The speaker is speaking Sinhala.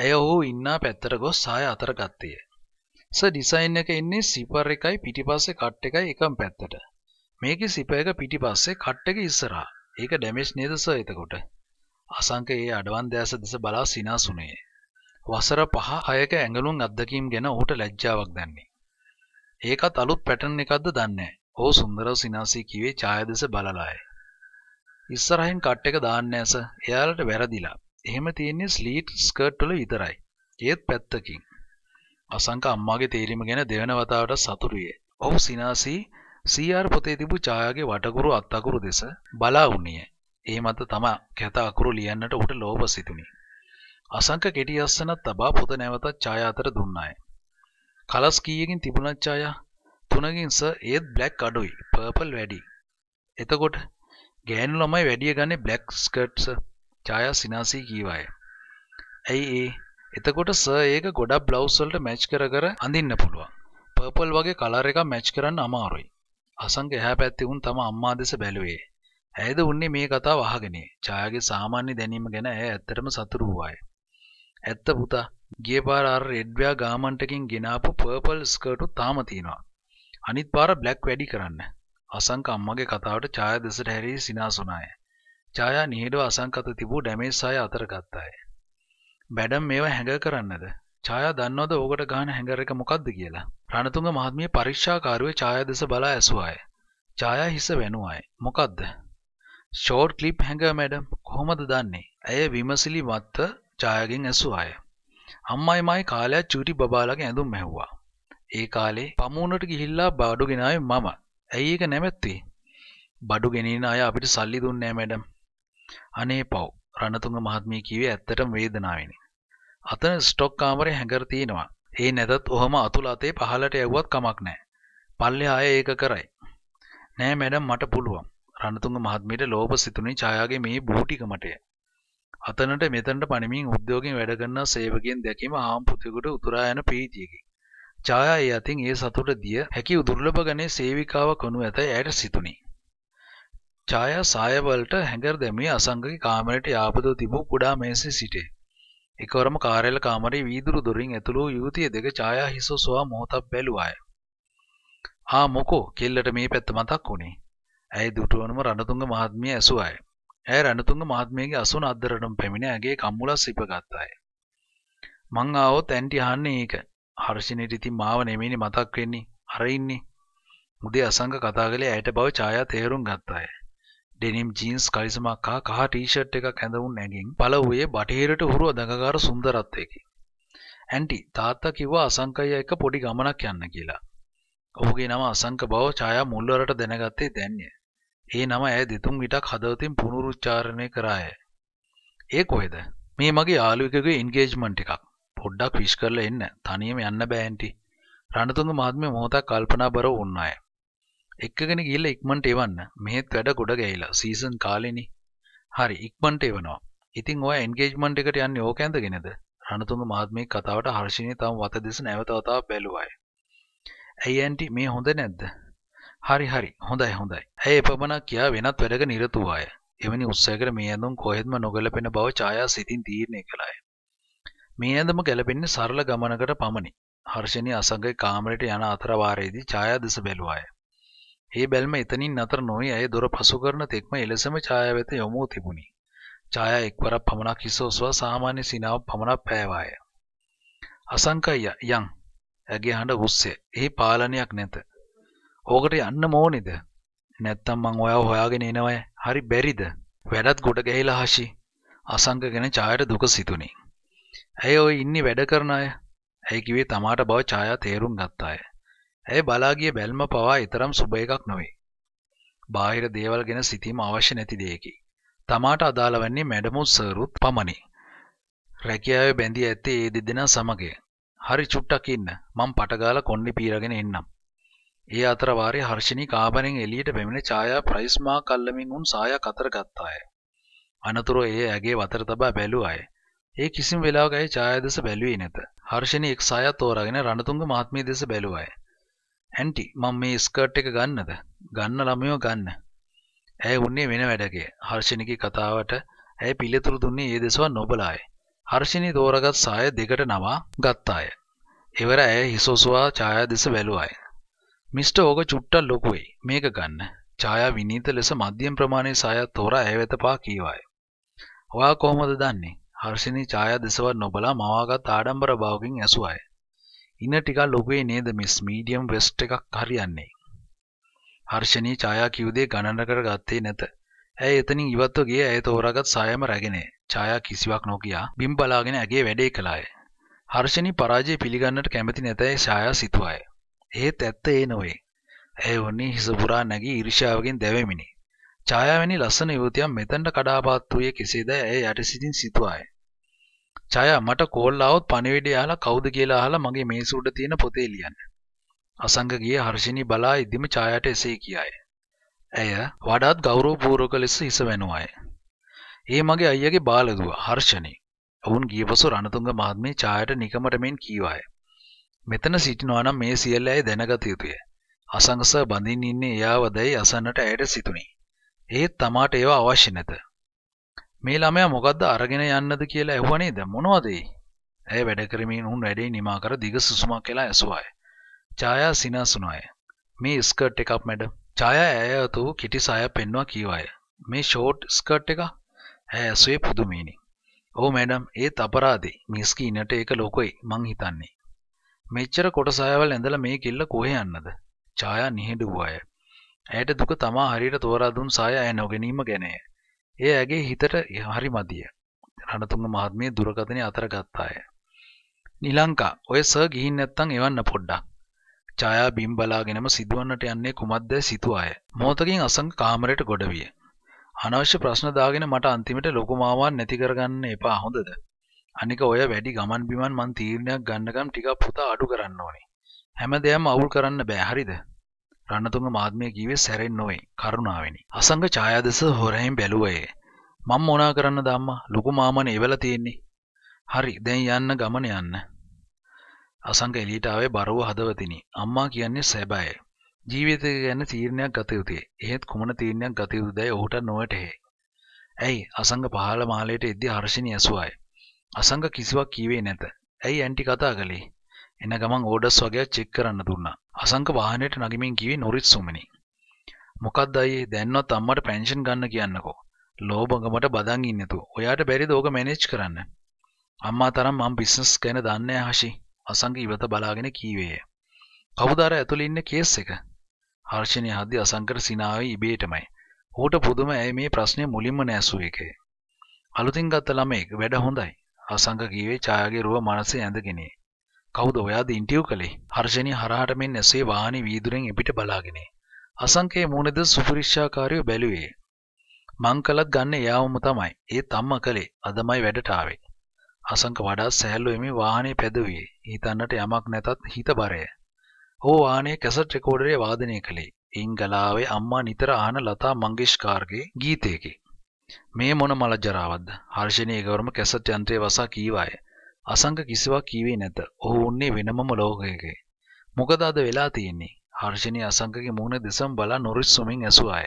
ඇය ඔහු ඉන්නා පැත්තට ගොස් සාය අතර ගත්තේය. ස ඩිසයින් එක එන්නේ සිපර් එකයි පිටිපස්සේ කට් එකයි එකම පැත්තට. මේකේ සිපර් එක පිටිපස්සේ කට් එක ඉස්සරහා. ඒක ඩැමේජ් නේද සර් එතකොට? අසංක ඒ අඩවන් දැස දෙස බලා සිනාසුනේ. වසර 5 6ක ඇඟලුම් අත්දැකීම් ගැන ඔහුට ලැජ්ජාවක් දැන්නේ. ඒකත් අලුත් පැටර්න් එකක්ද දන්නේ නැහැ. ඔහු සුන්දරව සිනාසී කිව්වේ ඡාය දෙස බලලාය. ඉස්සරහින් කට් එක දාන්න ඇස එයාලට වැරදිලා. එහෙම තියෙන්නේ ස්ලීට් ස්කර්ට් වල විතරයි. ඒත් පැත්තකින්. අසංක අම්මාගේ තේරීම ගැන දෙවන වතාවට සතුටුයි. ඔහු සිනාසී සීආර් පොතේ තිබූ ඡායාගේ වටකුරු අත්අකුරු දෙස බලා වුණිය. ඒ මත තම කැත අකුරු ලියන්නට ඔහුට ලෝභ සිතුණි. අසංක කෙටි අස්සනක් තබා පොත නැවතත් ඡායා අතර දුන්නාය. කලස් කීයකින් තිබුණත් ඡායා තුනකින් සර් ඒත් බ්ලැක් අඩුයි, පර්පල් වැඩි. එතකොට ගෑනු ළමයි වැඩි ගන්නේ බ්ලැක් ස්කර්ට්ස් ජායා සිනාසී කීවාය. ඇයි ඒ? එතකොට සර් ඒක ගොඩක් බ්ලවුස් වලට මැච් කර කර අඳින්න පුළුවන්. පර්පල් වගේ කලර් එකක් මැච් කරන්න අමාරුයි. අසංග එහා පැත්තේ වුන් තම අම්මා දෙස බැලුවේ. ඇයද උන්නේ මේ කතාව අහගෙන. ජායාගේ සාමාන්‍ය දැනීම ගැන ඇය ඇත්තටම සතුටු වූවාය. ඇත්ත පුතා, ගිය පාර අර රෙඩ්වයා ගාමන්ට් එකකින් ගෙනාපු පර්පල් ස්කර්ට් තාම තියෙනවා. අනිත් පාර බ්ලැක් වැඩි කරන්න. අසංක අම්මගේ කතාවට ඡායා දෙසට හැරී සිනාසුණාය. ජයා නිහිඩව අසංකත තිබූ ඩැමේජ් සාය අතර ගත්තාය. මැඩම් මේවා හැඟ කරන්නද? ඡායා දන්නවද ඕකට ගහන හැඟර් එක මොකද්ද කියලා? රණතුංග මහත්මිය පරීක්ෂාකාරයෝ ඡායා දෙස බලා ඇසුවාය. ඡායා හිස වෙනුවාය. මොකද්ද? ෂෝට් ක්ලිප් හැඟ මැඩම් කොහොමද දන්නේ? ඇය විමසිලි මත්ත ඡායාගෙන් ඇසුවාය. අම්මයි මයි කාලයක් චූටි බබාලගේ ඇඳුම් ඇහුවා. ඒ කාලේ පමුණට ගිහිල්ලා බඩු ගෙනාවේ මම. ඇයි ඒක නැමැත්තේ? බඩු ගෙනින අය අපිට සල්ලි දුන්නේ නැහැ මැඩම්. අනේ පව් රණතුංග මහත්මිය කිව්වේ ඇත්තටම වේදනාවෙනි. අතන ස්ටොක් කාමරේ හැඟර තියෙනවා. ඒ නැතත් ඔහම අතුල අතේ පහලට යවුවත් කමක් නැහැ. පල්ලෙහා අය ඒක කරයි. නෑ මැඩම් මට පුළුවන්. රණතුංග මහත්මියට ලෝභ සිතුණි ඡායාගේ මේ බූටිකමටය. අතනට මෙතනට පණමින් උද්‍යෝගයෙන් වැඩ කරන සේවකයන් දැකීම ආම්පුතෙකුට උතුරා යන ප්‍රීතියකි. ඡායා ඒ අතින් ඒ සතුට දිය හැකි උදුර්ලභ ගණේ සේවිකාව කණු ඇත ඇයට සිතුණි. ඡායා සායවලට හැඟර දැමී අසංගගේ කාමරයට යාපදව තිබූ කුඩා මේසේ සිටේ. එකවරම කාර්යාල කාමරයේ වීදුරු දොරින් ඇතුළු වූ යුවතිය දෙක ඡායා හිසොසවා මොහොතක් බැලුවාය. "ආ මොකෝ?" කෙල්ලට මේ පැත්ත මතක් වුණේ. ඇය දුටුවනම රණතුංග මහත්මිය ඇසුවාය. ඇය රණතුංග මහත්මියගේ අසුන අද්දරටම පැමිණ ඇගේ කම්මුලස් ඉපගත්තාය. "මං ආවොත් ඇන්ටි අහන්නේ ඒක. හර්ෂිනේට ඉතින් මාව නෙමෙයිනේ මතක් වෙන්නේ. අර ඉන්නේ." මුදේ අසංග කතා කළේ ඇයට බව ඡායා තේරුම් ගත්තාය. ඩෙනම් ජීන්ස් කලිසමක්කා කහ ටීෂට් එකක් ඇඳවුන් ඇගින් පලවයේ බටහිරට හුරු අදඟකාර සුන්දරත්වයකි. ඇන්ටි තාත්තා කිව්වා අසංකය එක පොඩි ගමනක් යන්න කියලා. ඔහුගේ නම අසංක බව ඡායා මුල්වරට දැනගත්තේ දැන්ය. ඒ නම ඇය දෙතුන් විටක් හදවතින් පුනරුච්චාරණය කරාය. ඒ කොහෙද? මේ මගේ යාළුවෙකුගේ එන්ගේජ්මන්ට් එකක්. පොඩ්ඩක් විශ් කරලා එන්න. තනියම යන්න බෑ ඇන්ටි. රණතුංග මහත්මිය මොහොතක් කල්පනාබරව වුණාය. එක්කගෙන ගිල්ල ඉක්මට එවන්න මෙහෙත් වැඩ ගොඩ ගැහිලා සීසන් කාලෙනි හරි ඉක්මට එවනවා ඉතින් ඔය එන්ගේජ්මන්ට් එකට යන්න ඕක ඇඳගෙනද රණතුංග මහත්මේ කතාවට හර්ෂණය තම වත දෙස නැවතවතාව බැලුවයි ඇයි ඇන්ටි මේ හොඳ නැද්ද හරි හරි හොඳයි හොඳයි ඇය එපමණක් කියා වෙනත් වැඩක නිරතුවාය එවැනි උත්සයකට මේ ඇඳුම් කොහෙත්ම නොගැලපෙන බව ඡායා සිතින් තීරණය කළාය මේ ඇඳම ගැලපෙන්නේ සරල ගමනකට පමණි හර්ෂණය අසගයි කාමරයට යන අතරවාරයේදී ඡායා දෙස බැලුවාය ඒ බැල්ම එතනින් නතර නොවී ඇය දොර පසු කරන තෙක්ම එලෙසම ඡායා වෙත යොමු තිබුණි. ඡායා එක්වරක් පමණක් හිස ඔසවා සාමාන්‍ය සිනාව පමණක් පෑවාය. අසංකය යං ඇගේ හඬ හුස්සේ. එහි පාලනයක් නැත. ඕකට යන්න ඕනේද? නැත්තම් මං ඔයාව හොයාගෙන එනවයි. හරි බැරිද? වැඩත් ගොඩ ගැහිලා හෂි. අසංක ගැන ඡායාට දුක සිතුණි. ඇය ওই ඉන්නේ වැඩ කරන අය. ඇයි කිව්වේ තමාට බව ඡායා තේරුම් ගත්තාය. ඇය බලාගිය බැල්ම පවා ඊතරම් සුබ එකක් නොවේ. බාහිර දේවල් ගැන සිතීම අවශ්‍ය නැති දෙයකි. තමාට අදාළ වන්නේ මැඩමුත් සර්ුත් පමණි. රැකියාවේ බැඳී ඇත්තේ ඒ දෙදෙනා සමගය. හරි චුට්ටක් ඉන්න. මං පටගාලා කොණ්ඩේ පීරගෙන එන්නම්. ඒ අතර වාරේ හර්ෂිනී කාබරෙන් එළියට පැමිණ ඡායා ප්‍රයිස් මාක් අල්ලමින් උන් සායක් අතර ගත්තාය. අනතුරුව ඒ ඇගේ වතර තබා බැලුවාය. ඒ කිසිම වෙලාවක ඇය ඡායා දෙස බැලුවේ නැත. හර්ෂිනී එක් සායක් තෝරාගෙන රණතුංග මහත්මිය දෙස බැලුවාය. ඇන්ටි මම මේ ස්කර්ට් එක ගන්නද ගන්න ළමයෝ ගන්න ඇය උන්නේ වෙන වැඩගේ හර්ෂණිකි කතාවට ඇය පිළිතුරු දුන්නේ ඒ දෙසවා නොබලාය හර්ෂණි තෝරගත් සාය දෙකට නවා ගත්තාය එවර ඇය හිසෝසුවා ඡායා දෙස බැලුවාය මිස්ටර් ඕක චුට්ටක් ලොකු වෙයි මේක ගන්න ඡායා විනීත ලෙස මධ්‍යම ප්‍රමාණයේ සාය තෝරා ඇය වෙත පා කීවාය ඔයා කොහොමද දන්නේ හර්ෂණි ඡායා දෙසවත් නොබලා මවාගත් ආඩම්බර භාවකින් ඇසුවාය ඉන්න ටිකක් ලොකුවේ නේද මිස් මීඩියම් වෙස්ට් එකක් හරියන්නේ. හර්ෂණී ඡායා කිව්දේ ගණන කර ගත්තේ නැත. ඇය එතනින් ඉවත්ව ගියේ ඇය තෝරාගත් සායම රැගෙන. ඡායා කිසිවක් නොකියා බිම් බලාගෙන ඇගේ වැඩේ කළාය. හර්ෂණී පරාජය පිළිගන්නට කැමති නැතයි ඡායා සිතුවාය. ඒත් ඇත්ත ඒ නොවේ. ඇය වන්නේ හිස පුරා නැගී ඊර්ෂ්‍යාවකින් දැවෙමිනි. ඡායාවැනි ලස්සන යුවතියක් මෙතනට කඩාපාත් වූයේ කෙසේද ඇය යට සිටින් සිතුවාය. ජය මට කෝල් ආවොත් පණිවිඩය අහලා කවුද කියලා අහලා මගේ මේස උඩ තියෙන පොතේ ලියන්න. අසංග ගිය හර්ෂිනී බලා ඉදිම ඡායාට එසේ කියාය. ඇය වඩාත් ගෞරවපූර්වක ලෙස හිස වැනුවාය. ඒ මගේ අයියාගේ බාලදුව හර්ෂණී. ඔවුන් ගියපසු රණතුංග මහත්මිය ඡායාට නිකමට මෙන් කීවාය. මෙතන සිටිනවා නම් මේ සියල්ල ඇය දැනගත යුතුය. අසංගස බඳින් ඉන්නේ එයාවදයි අසන්නට ඇයට සිතුනි. ඒත් තමාට ඒවා අවශ්‍ය නැත. මේ ළමයා මොකද්ද අරගෙන යන්නද කියලා ඇහුවනේ දැන් මොනවද ඒ? ඇය වැඩ කරමින් උන් වැඩේ නිමා කර දිග සුසුමක් කියලා ඇසුවාය. ඡායා සිනාසුනාය. මේ ස්කර්ට් එකක් මැඩම්. ඡායා ඇය අතු කිටි සාය පෙන්වා කීවාය. මේ ෂෝට් ස්කර්ට් එක? ඇය ඇසුවේ පුදුමිනි. "ඕ මැඩම්, ඒත් අපරාදේ. මිස් කීනට ඒක ලොකෝයි මං හිතන්නේ." මෙච්චර කොටසයවල් ඇඳලා මේ කිල්ල කොහේ යන්නද? ඡායා නිහඬ වූාය. ඇයට දුක තමා හරියට තෝරා දුන් සාය ඇය නොගැනීම ගැනය. ඒ ඇගේ හිතට හරි මදිය. රණතුංග මහත්මිය දුරකථනය අතර ගත්තාය. නිලංකා ඔය සර් ගිහින් නැත්තම් එවන්න පොඩ්ඩක්. ඡායා බිම් බලාගෙනම සිදුවන්නට යන්නේ කුමක්ද සිතුවාය. මොහොතකින් අසංක කාමරයට ගොඩ විය. අනවශ්‍ය ප්‍රශ්න දාගෙන මට අන්තිමට ලොකු මාවාන් නැති කරගන්න එපා හොඳද? අනික ඔය වැඩි ගමන් බිමන් මං තීරණයක් ගන්නකම් ටිකක් පුතා අඩු කරන්න ඕනේ. හැම දෙයක්ම අවුල් කරන්න බෑ හරිද? රන්නතුන්ග මාත්මය කිවේ සැරෙන් නොවේ කරුණාවෙනි. අසංග ඡායාදෙස හොරහෙන් බැලුවයේ. මම මොනා කරන්න දම්ම ලොකු මාමන එවල තියෙන්නේ. හරි දැන් යන්න ගමන යන්න. අසංග එලීට ආවේ බරව හදවතිනි. අම්මා කියන්නේ සැබෑ. ජීවිතය ගැන තීරණයක් ගත යුතුය. එහෙත් කුමන තීරණයක් ගත යුතුදයි ඔහුට නොවටහේ. ඇයි අසංග පහළ මාලයට එද්දී හර්ෂණී ඇසුවායි. අසංග කිසිවක් කීවේ නැත. ඇයි ඇන්ටි කතා කළේ? එන ගමන් ඕඩස් වගේ චෙක් කරන්න දුන්නා. අසංක වාහනයට නගමින් කිව්වේ නොරිත් සුමනි. මොකද්ද අයියේ දැන්වත් අම්මට පෙන්ෂන් ගන්න කියන්නකෝ. ලෝභකමට බදන් ඉන්නේ නැතුව. ඔයාට බැරිද ඕක මැනේජ් කරන්න? අම්මා තරම් මම බිස්නස් ගැන දන්නේ නැහැ හෂි. අසංක ඉවත බලාගෙන කීවේය. කවුද අර ඇතුළේ ඉන්න කේස් එක? හර්ෂණය හද්දි අසංකර සිනාවේ ඉබේටමයි. ඌට පුදුම ඇයි මේ ප්‍රශ්නේ මුලින්ම නැසූ එකේ. අලුතින් ගත්ත ළමෙක් වැඩ හොඳයි. අසංක කීවේ ඡායාගේ රුව මනසේ ඇඳගෙන. කවුද ඔයාද ඉන්ටියව් කළේ හර්ෂණය හරහට මෙන් ඇසේ වාහනි වීදුරෙන් එපිට බලාගෙන. අසංකේ මූුණද සුපරිශ්ෂාකාරයෝ බැලුවේ. මං කලත් ගන්න එයාවම තමයි ඒ තම්ම කළේ අදමයි වැඩටාවේ. අසංක වඩා සෑල්ලු එමි වාහනේ පැදවී හිතන්නට යමක් නැතත් හිත බරය. හෝ වානේ කැසට රෙකෝඩරය වාදනය කළේ ඉංගලාවේ අම්මා නිතර ආන ලතා මංගිෂ්කාර්ගේ ගීතයකි. මේ මොන මලජරාවද හර්ෂණය ගවරම කැසට යන්ත්‍රය වසා කීවාය අසංක කිසිවක් කීවේ නැත. ඔහු උන්නේ වෙනමම ලෝකයක. මොකද අද වෙලා තියෙන්නේ? හර්ෂණී අසංකගේ මූණ දෙසම බලා නොරිස්සුමින් ඇසුවාය.